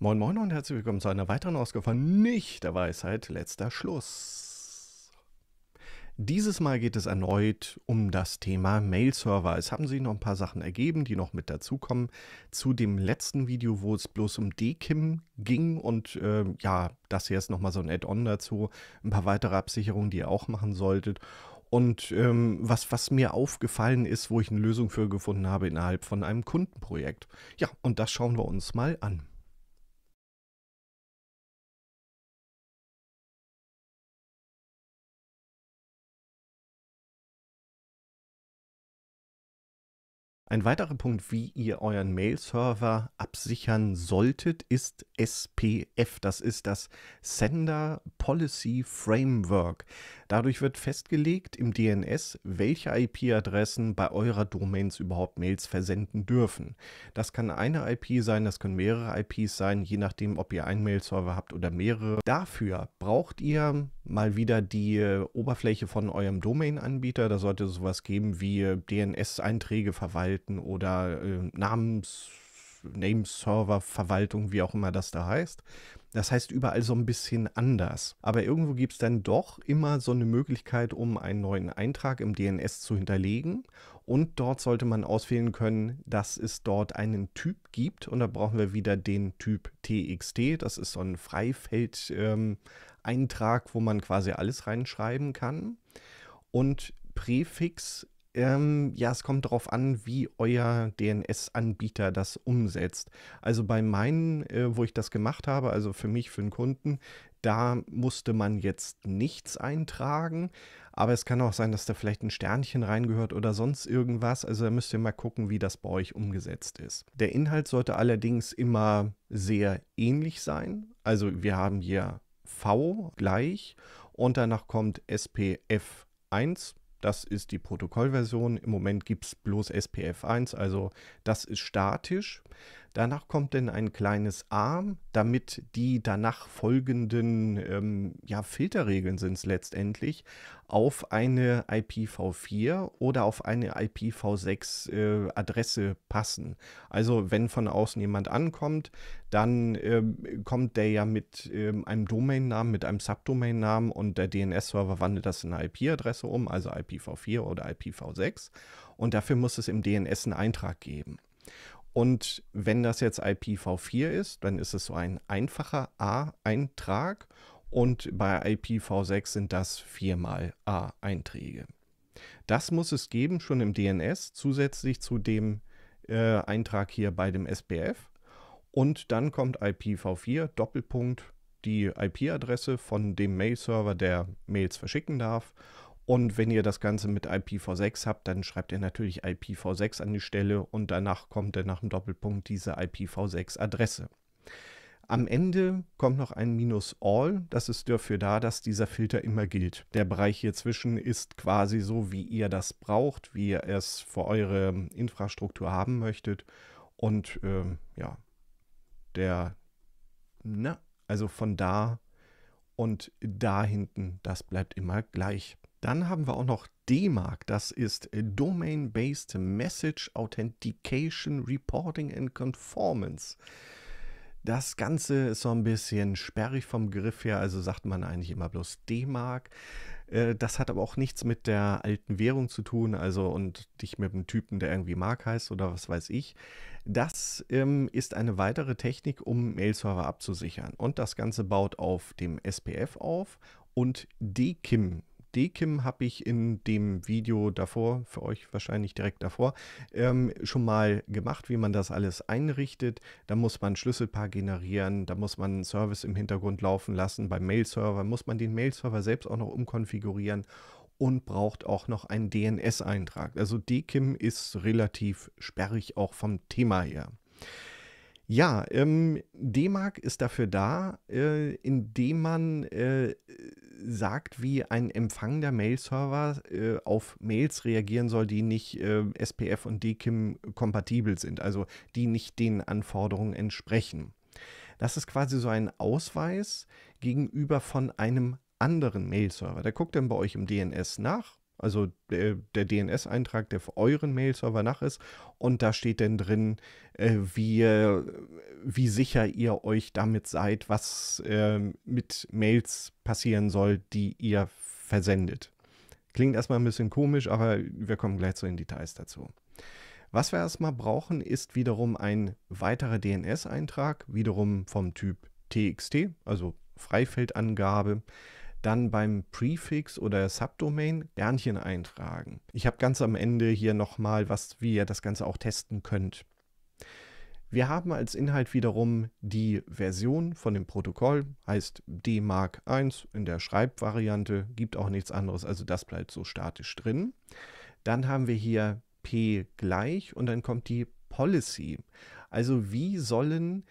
Moin Moin und herzlich willkommen zu einer weiteren Ausgabe von Nicht der Weisheit, letzter Schluss. Dieses Mal geht es erneut um das Thema Mail-Server. Es haben sich noch ein paar Sachen ergeben, die noch mit dazukommen. Zu dem letzten Video, wo es bloß um DKIM ging und äh, ja, das hier ist nochmal so ein Add-on dazu. Ein paar weitere Absicherungen, die ihr auch machen solltet. Und ähm, was, was mir aufgefallen ist, wo ich eine Lösung für gefunden habe innerhalb von einem Kundenprojekt. Ja, und das schauen wir uns mal an. Ein weiterer Punkt, wie ihr euren Mail-Server absichern solltet, ist SPF. Das ist das Sender Policy Framework. Dadurch wird festgelegt im DNS, welche IP-Adressen bei eurer Domains überhaupt Mails versenden dürfen. Das kann eine IP sein, das können mehrere IPs sein, je nachdem, ob ihr einen Mail-Server habt oder mehrere. Dafür braucht ihr mal wieder die Oberfläche von eurem Domain-Anbieter. Da sollte es sowas geben wie DNS-Einträge verwalten verwalten oder äh, Namens, Nameserver-Verwaltung, wie auch immer das da heißt. Das heißt überall so ein bisschen anders. Aber irgendwo gibt es dann doch immer so eine Möglichkeit, um einen neuen Eintrag im DNS zu hinterlegen. Und dort sollte man auswählen können, dass es dort einen Typ gibt. Und da brauchen wir wieder den Typ TXT. Das ist so ein Freifeld-Eintrag, ähm, wo man quasi alles reinschreiben kann. Und Präfix ähm, ja, es kommt darauf an, wie euer DNS-Anbieter das umsetzt. Also bei meinen, äh, wo ich das gemacht habe, also für mich, für den Kunden, da musste man jetzt nichts eintragen. Aber es kann auch sein, dass da vielleicht ein Sternchen reingehört oder sonst irgendwas. Also da müsst ihr mal gucken, wie das bei euch umgesetzt ist. Der Inhalt sollte allerdings immer sehr ähnlich sein. Also wir haben hier V gleich und danach kommt SPF 1 das ist die Protokollversion. Im Moment gibt es bloß SPF1, also das ist statisch. Danach kommt dann ein kleines A, damit die danach folgenden ähm, ja, Filterregeln sind es letztendlich auf eine IPv4 oder auf eine IPv6 äh, Adresse passen. Also wenn von außen jemand ankommt, dann ähm, kommt der ja mit ähm, einem Domainnamen, mit einem Subdomainnamen und der DNS-Server wandelt das in eine IP-Adresse um, also IPv4 oder IPv6. Und dafür muss es im DNS einen Eintrag geben. Und wenn das jetzt IPv4 ist, dann ist es so ein einfacher A-Eintrag und bei IPv6 sind das viermal A-Einträge. Das muss es geben, schon im DNS, zusätzlich zu dem äh, Eintrag hier bei dem SBF. Und dann kommt IPv4 Doppelpunkt die IP-Adresse von dem Mail-Server, der Mails verschicken darf und wenn ihr das Ganze mit IPv6 habt, dann schreibt ihr natürlich IPv6 an die Stelle und danach kommt dann nach dem Doppelpunkt diese IPv6-Adresse. Am Ende kommt noch ein Minus All. Das ist dafür da, dass dieser Filter immer gilt. Der Bereich hier zwischen ist quasi so, wie ihr das braucht, wie ihr es für eure Infrastruktur haben möchtet. Und ähm, ja, der, na, ne, also von da und da hinten, das bleibt immer gleich. Dann haben wir auch noch DMARC, das ist äh, Domain-Based Message Authentication Reporting and Conformance. Das Ganze ist so ein bisschen sperrig vom Griff her, also sagt man eigentlich immer bloß D-Mark. Äh, das hat aber auch nichts mit der alten Währung zu tun, also und dich mit dem Typen, der irgendwie Mark heißt oder was weiß ich. Das ähm, ist eine weitere Technik, um Mail-Server abzusichern. Und das Ganze baut auf dem SPF auf und DKIM, Dekim habe ich in dem Video davor, für euch wahrscheinlich direkt davor, ähm, schon mal gemacht, wie man das alles einrichtet. Da muss man ein Schlüsselpaar generieren, da muss man einen Service im Hintergrund laufen lassen. Beim Mail-Server muss man den Mail-Server selbst auch noch umkonfigurieren und braucht auch noch einen DNS-Eintrag. Also Dekim ist relativ sperrig auch vom Thema her. Ja, ähm, D-Mark ist dafür da, äh, indem man äh, sagt, wie ein empfangender Mail-Server äh, auf Mails reagieren soll, die nicht äh, SPF und DKIM kompatibel sind, also die nicht den Anforderungen entsprechen. Das ist quasi so ein Ausweis gegenüber von einem anderen Mail-Server. Der guckt dann bei euch im DNS nach, also der, der DNS-Eintrag, der für euren Mail-Server nach ist. Und da steht dann drin, äh, wie, wie sicher ihr euch damit seid, was äh, mit Mails passieren soll, die ihr versendet. Klingt erstmal ein bisschen komisch, aber wir kommen gleich zu den Details dazu. Was wir erstmal brauchen, ist wiederum ein weiterer DNS-Eintrag, wiederum vom Typ TXT, also Freifeldangabe dann beim Prefix oder Subdomain Sternchen eintragen. Ich habe ganz am Ende hier nochmal was, wie ihr das Ganze auch testen könnt. Wir haben als Inhalt wiederum die Version von dem Protokoll, heißt dmarc 1 in der Schreibvariante, gibt auch nichts anderes, also das bleibt so statisch drin. Dann haben wir hier P gleich und dann kommt die Policy. Also wie sollen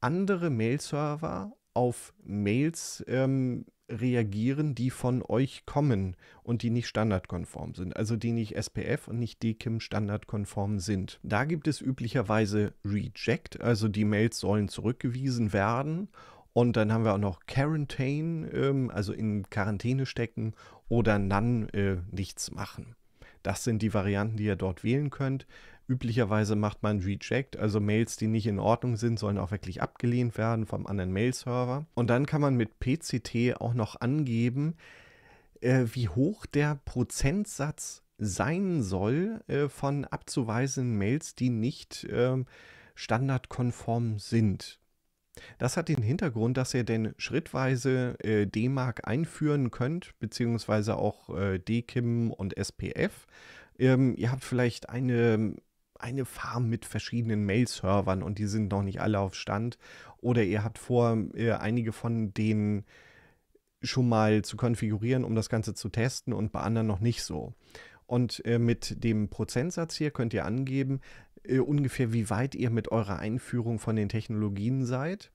andere Mail-Server auf Mails ähm, reagieren, die von euch kommen und die nicht standardkonform sind, also die nicht SPF und nicht DKIM standardkonform sind. Da gibt es üblicherweise Reject, also die Mails sollen zurückgewiesen werden. Und dann haben wir auch noch Quarantäne, ähm, also in Quarantäne stecken oder None, äh, nichts machen. Das sind die Varianten, die ihr dort wählen könnt. Üblicherweise macht man Reject, also Mails, die nicht in Ordnung sind, sollen auch wirklich abgelehnt werden vom anderen Mail-Server. Und dann kann man mit PCT auch noch angeben, äh, wie hoch der Prozentsatz sein soll äh, von abzuweisenden Mails, die nicht äh, standardkonform sind. Das hat den Hintergrund, dass ihr denn schrittweise äh, D-Mark einführen könnt, beziehungsweise auch äh, DKIM und SPF. Ähm, ihr habt vielleicht eine eine Farm mit verschiedenen Mail-Servern und die sind noch nicht alle auf Stand. Oder ihr habt vor, äh, einige von denen schon mal zu konfigurieren, um das Ganze zu testen und bei anderen noch nicht so. Und äh, mit dem Prozentsatz hier könnt ihr angeben, äh, ungefähr wie weit ihr mit eurer Einführung von den Technologien seid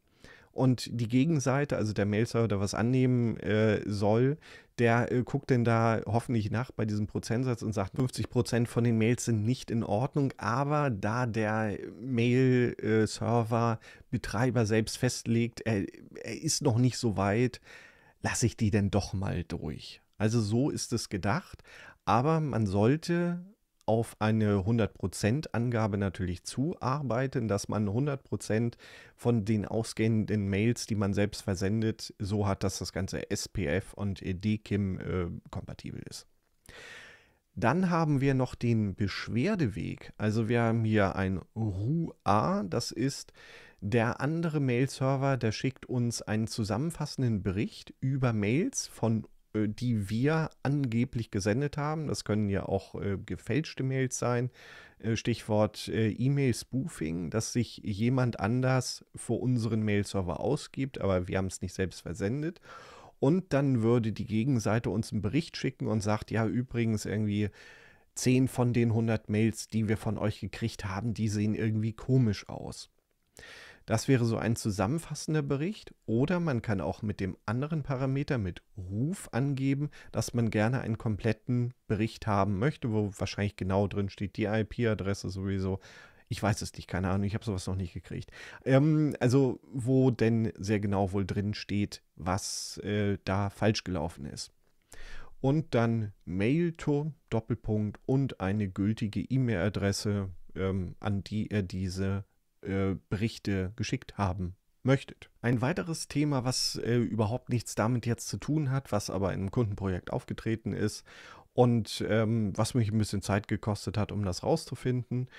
und die Gegenseite, also der Mail-Server, was annehmen äh, soll, der äh, guckt denn da hoffentlich nach bei diesem Prozentsatz und sagt, 50 Prozent von den Mails sind nicht in Ordnung, aber da der Mail-Server-Betreiber äh, selbst festlegt, er, er ist noch nicht so weit, lasse ich die denn doch mal durch. Also so ist es gedacht, aber man sollte auf eine 100%-Angabe natürlich zuarbeiten, dass man 100% von den ausgehenden Mails, die man selbst versendet, so hat, dass das Ganze SPF und DKIM äh, kompatibel ist. Dann haben wir noch den Beschwerdeweg. Also wir haben hier ein RUA, das ist der andere Mail-Server, der schickt uns einen zusammenfassenden Bericht über Mails von äh, die wir angeblich gesendet haben. Das können ja auch äh, gefälschte Mails sein. Äh, Stichwort äh, E-Mail-Spoofing, dass sich jemand anders vor unseren Mail-Server ausgibt, aber wir haben es nicht selbst versendet. Und dann würde die Gegenseite uns einen Bericht schicken und sagt, ja, übrigens irgendwie zehn von den 100 Mails, die wir von euch gekriegt haben, die sehen irgendwie komisch aus. Das wäre so ein zusammenfassender Bericht. Oder man kann auch mit dem anderen Parameter, mit Ruf angeben, dass man gerne einen kompletten Bericht haben möchte, wo wahrscheinlich genau drin steht, die IP-Adresse sowieso. Ich weiß es nicht, keine Ahnung, ich habe sowas noch nicht gekriegt. Ähm, also wo denn sehr genau wohl drin steht, was äh, da falsch gelaufen ist und dann Mail to Doppelpunkt und eine gültige E-Mail-Adresse, ähm, an die er diese äh, Berichte geschickt haben möchtet. Ein weiteres Thema, was äh, überhaupt nichts damit jetzt zu tun hat, was aber in einem Kundenprojekt aufgetreten ist und ähm, was mich ein bisschen Zeit gekostet hat, um das rauszufinden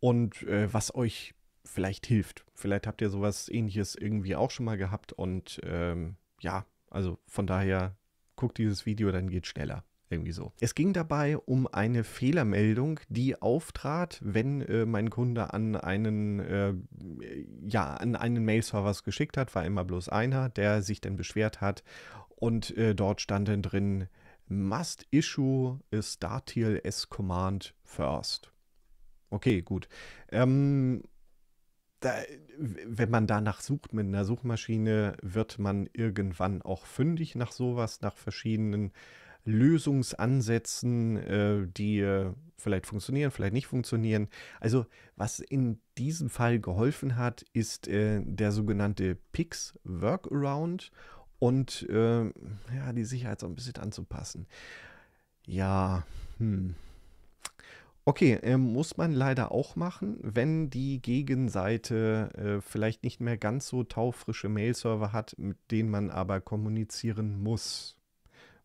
und äh, was euch vielleicht hilft. Vielleicht habt ihr sowas ähnliches irgendwie auch schon mal gehabt und ähm, ja, also von daher guckt dieses Video, dann geht schneller. Irgendwie so. Es ging dabei um eine Fehlermeldung, die auftrat, wenn äh, mein Kunde an einen, äh, ja, an einen Mail-Server geschickt hat, war immer bloß einer, der sich dann beschwert hat. Und äh, dort stand dann drin, must issue a start TLS command first. Okay, gut. Ähm, da, wenn man danach sucht mit einer Suchmaschine, wird man irgendwann auch fündig nach sowas, nach verschiedenen äh, Lösungsansätzen, äh, die äh, vielleicht funktionieren, vielleicht nicht funktionieren. Also was in diesem Fall geholfen hat, ist äh, der sogenannte PIX Workaround und ähm, ja, die Sicherheit so ein bisschen anzupassen. Ja, hm. Okay, äh, muss man leider auch machen, wenn die Gegenseite äh, vielleicht nicht mehr ganz so taufrische Mailserver hat, mit denen man aber kommunizieren muss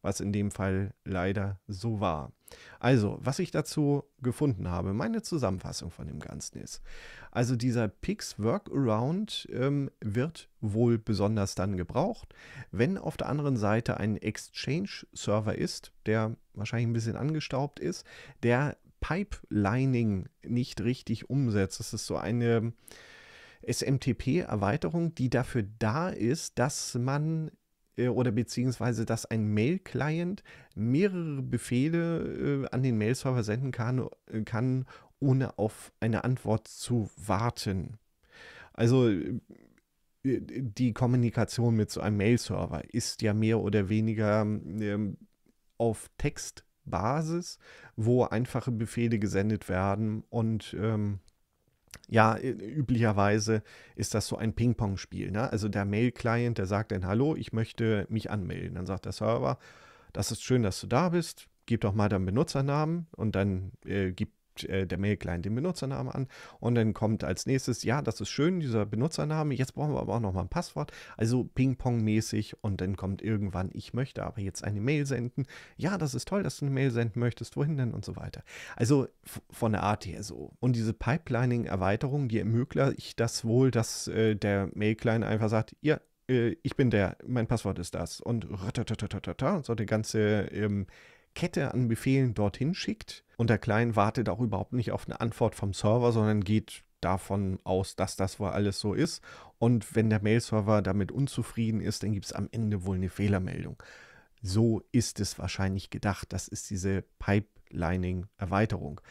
was in dem Fall leider so war. Also, was ich dazu gefunden habe, meine Zusammenfassung von dem Ganzen ist, also dieser Pix Workaround ähm, wird wohl besonders dann gebraucht, wenn auf der anderen Seite ein Exchange-Server ist, der wahrscheinlich ein bisschen angestaubt ist, der Pipelining nicht richtig umsetzt. Das ist so eine SMTP-Erweiterung, die dafür da ist, dass man äh, oder beziehungsweise dass ein Mail-Client mehrere Befehle äh, an den Mail-Server senden kann, äh, kann, ohne auf eine Antwort zu warten. Also die Kommunikation mit so einem Mail-Server ist ja mehr oder weniger ähm, auf Textbasis, wo einfache Befehle gesendet werden und ähm, ja, üblicherweise ist das so ein Ping-Pong-Spiel. Ne? Also der Mail-Client, der sagt dann, hallo, ich möchte mich anmelden. Dann sagt der Server, das ist schön, dass du da bist, gib doch mal deinen Benutzernamen und dann äh, gib äh, der Mail-Client den Benutzernamen an und dann kommt als nächstes, ja, das ist schön, dieser Benutzername, jetzt brauchen wir aber auch nochmal ein Passwort, also Ping-Pong-mäßig und dann kommt irgendwann, ich möchte aber jetzt eine Mail senden, ja, das ist toll, dass du eine Mail senden möchtest, wohin denn und so weiter. Also von der Art her so. Und diese Pipelining-Erweiterung, die ermöglicht das wohl, dass äh, der Mail-Client einfach sagt, ja, äh, ich bin der, mein Passwort ist das und, so der ganze ähm, Kette an Befehlen dorthin schickt. Und der Client wartet auch überhaupt nicht auf eine Antwort vom Server, sondern geht davon aus, dass das wohl alles so ist. Und wenn der Mail-Server damit unzufrieden ist, dann gibt es am Ende wohl eine Fehlermeldung. So ist es wahrscheinlich gedacht. Das ist diese Pipelining-Erweiterung.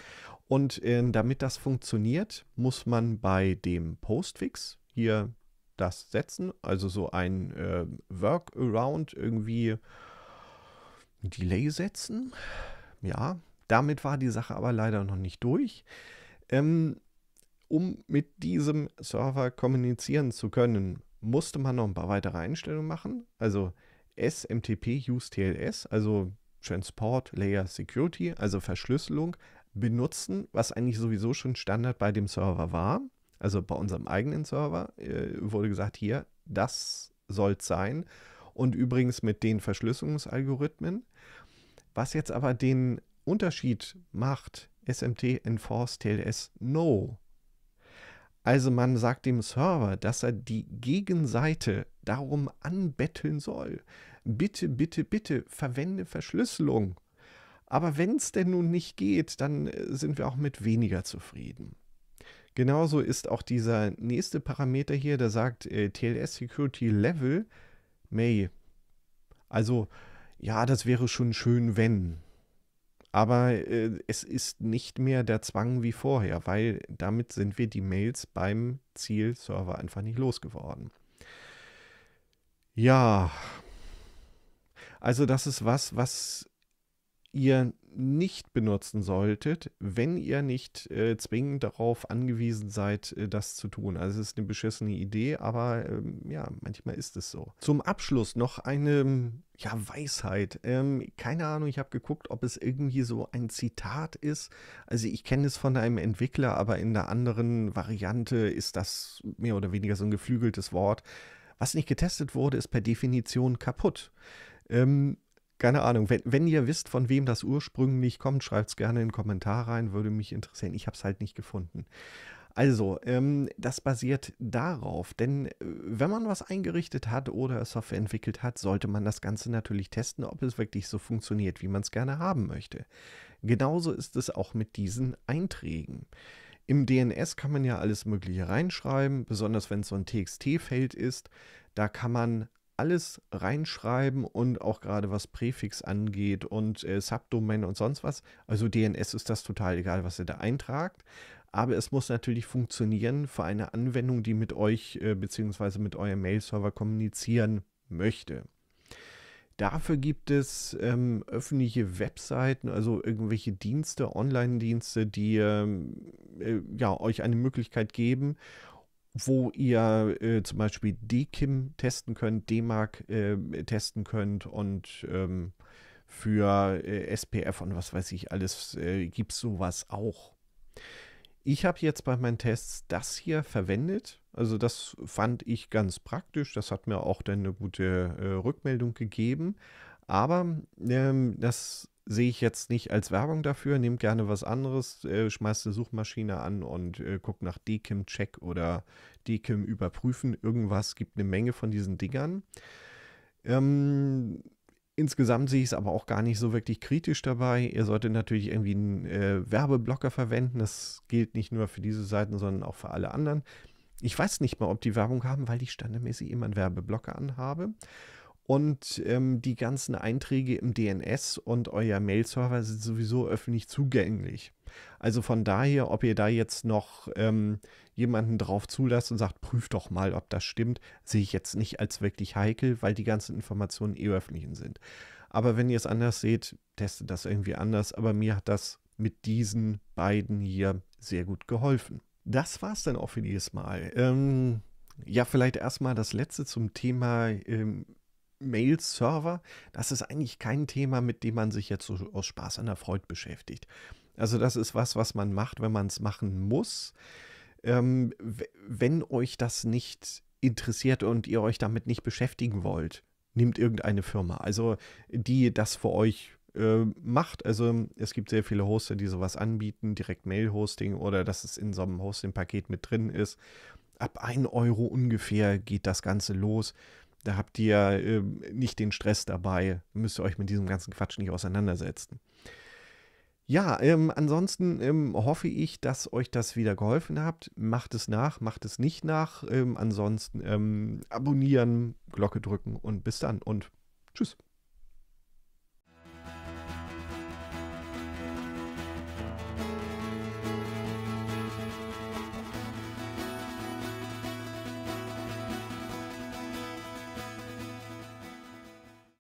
Und äh, damit das funktioniert, muss man bei dem Postfix hier das setzen, also so ein äh, Workaround irgendwie Delay setzen. Ja, damit war die Sache aber leider noch nicht durch. Ähm, um mit diesem Server kommunizieren zu können, musste man noch ein paar weitere Einstellungen machen. Also SMTP Use TLS, also Transport Layer Security, also Verschlüsselung, benutzen, was eigentlich sowieso schon Standard bei dem Server war. Also bei unserem eigenen Server äh, wurde gesagt, hier, das soll es sein. Und übrigens mit den Verschlüsselungsalgorithmen, was jetzt aber den Unterschied macht, SMT Enforce TLS No. Also man sagt dem Server, dass er die Gegenseite darum anbetteln soll. Bitte, bitte, bitte, verwende Verschlüsselung. Aber wenn es denn nun nicht geht, dann äh, sind wir auch mit weniger zufrieden. Genauso ist auch dieser nächste Parameter hier, der sagt äh, TLS Security Level May. Also ja, das wäre schon schön, wenn. Aber äh, es ist nicht mehr der Zwang wie vorher, weil damit sind wir die Mails beim Zielserver einfach nicht losgeworden. Ja, also das ist was, was ihr nicht benutzen solltet, wenn ihr nicht äh, zwingend darauf angewiesen seid, äh, das zu tun. Also es ist eine beschissene Idee, aber ähm, ja, manchmal ist es so. Zum Abschluss noch eine ja, Weisheit. Ähm, keine Ahnung, ich habe geguckt, ob es irgendwie so ein Zitat ist. Also ich kenne es von einem Entwickler, aber in der anderen Variante ist das mehr oder weniger so ein geflügeltes Wort. Was nicht getestet wurde, ist per Definition kaputt. Ähm, keine Ahnung. Wenn, wenn ihr wisst, von wem das ursprünglich kommt, schreibt es gerne in den Kommentar rein. Würde mich interessieren. Ich habe es halt nicht gefunden. Also, ähm, das basiert darauf, denn äh, wenn man was eingerichtet hat oder Software entwickelt hat, sollte man das Ganze natürlich testen, ob es wirklich so funktioniert, wie man es gerne haben möchte. Genauso ist es auch mit diesen Einträgen. Im DNS kann man ja alles Mögliche reinschreiben, besonders wenn es so ein TXT-Feld ist. Da kann man alles reinschreiben und auch gerade was Präfix angeht und äh, Subdomain und sonst was. Also DNS ist das total egal, was ihr da eintragt. Aber es muss natürlich funktionieren für eine Anwendung, die mit euch äh, bzw. mit eurem Mail-Server kommunizieren möchte. Dafür gibt es ähm, öffentliche Webseiten, also irgendwelche Dienste, Online-Dienste, die ähm, äh, ja, euch eine Möglichkeit geben, wo ihr äh, zum Beispiel DKIM testen könnt, DMARC äh, testen könnt und ähm, für äh, SPF und was weiß ich alles äh, gibt es sowas auch. Ich habe jetzt bei meinen Tests das hier verwendet. Also das fand ich ganz praktisch. Das hat mir auch dann eine gute äh, Rückmeldung gegeben. Aber ähm, das sehe ich jetzt nicht als Werbung dafür. Nehmt gerne was anderes, äh, schmeißt eine Suchmaschine an und äh, guckt nach DKIM-Check oder DKIM überprüfen. Irgendwas gibt eine Menge von diesen Dingern. Ähm, insgesamt sehe ich es aber auch gar nicht so wirklich kritisch dabei. Ihr solltet natürlich irgendwie einen äh, Werbeblocker verwenden. Das gilt nicht nur für diese Seiten, sondern auch für alle anderen. Ich weiß nicht mal, ob die Werbung haben, weil ich standardmäßig immer einen Werbeblocker anhabe und ähm, die ganzen Einträge im DNS und euer Mail-Server sind sowieso öffentlich zugänglich. Also von daher, ob ihr da jetzt noch ähm, jemanden drauf zulasst und sagt, prüft doch mal, ob das stimmt, sehe ich jetzt nicht als wirklich heikel, weil die ganzen Informationen eh öffentlich sind. Aber wenn ihr es anders seht, testet das irgendwie anders. Aber mir hat das mit diesen beiden hier sehr gut geholfen. Das war es dann auch für dieses Mal. Ähm, ja, vielleicht erstmal das letzte zum Thema ähm, Mail-Server, das ist eigentlich kein Thema, mit dem man sich jetzt so aus Spaß an der Freude beschäftigt. Also das ist was, was man macht, wenn man es machen muss. Ähm, wenn euch das nicht interessiert und ihr euch damit nicht beschäftigen wollt, nehmt irgendeine Firma. Also die das für euch äh, macht. Also es gibt sehr viele Hoster, die sowas anbieten, direkt Mail-Hosting oder dass es in so einem Hosting-Paket mit drin ist. Ab 1 Euro ungefähr geht das Ganze los. Da habt ihr äh, nicht den Stress dabei, müsst ihr euch mit diesem ganzen Quatsch nicht auseinandersetzen. Ja, ähm, ansonsten ähm, hoffe ich, dass euch das wieder geholfen habt. Macht es nach, macht es nicht nach. Ähm, ansonsten ähm, abonnieren, Glocke drücken und bis dann und tschüss.